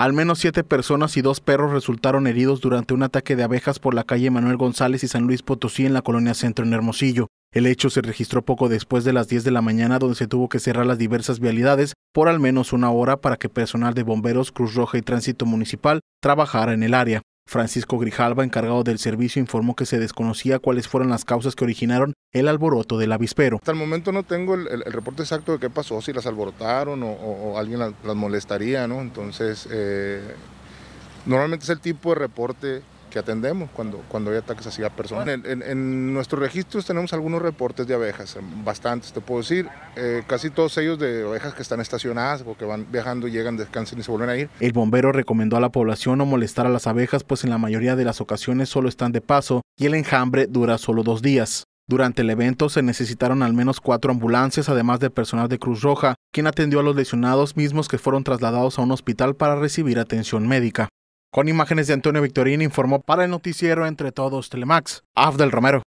Al menos siete personas y dos perros resultaron heridos durante un ataque de abejas por la calle Manuel González y San Luis Potosí en la colonia Centro en Hermosillo. El hecho se registró poco después de las 10 de la mañana donde se tuvo que cerrar las diversas vialidades por al menos una hora para que personal de bomberos, Cruz Roja y Tránsito Municipal trabajara en el área. Francisco Grijalva, encargado del servicio, informó que se desconocía cuáles fueron las causas que originaron el alboroto del avispero. Hasta el momento no tengo el, reporte exacto de qué pasó, si las alborotaron o, alguien las, molestaría, ¿no? Entonces, eh, normalmente es el tipo de reporte que atendemos cuando, cuando hay ataques a personas. En, nuestros registros tenemos algunos reportes de abejas, eh, bastantes te puedo decir, eh, casi todos ellos de abejas que están estacionadas o que van viajando, y llegan, descansan y se vuelven a ir. El bombero recomendó a la población no molestar a las abejas, pues en la mayoría de las ocasiones solo están de paso y el enjambre dura solo dos días. Durante el evento se necesitaron al menos cuatro ambulancias, además de personal de Cruz Roja, quien atendió a los lesionados mismos que fueron trasladados a un hospital para recibir atención médica. Con imágenes de Antonio Victorino informó para el noticiero Entre Todos Telemax, Afdel Romero.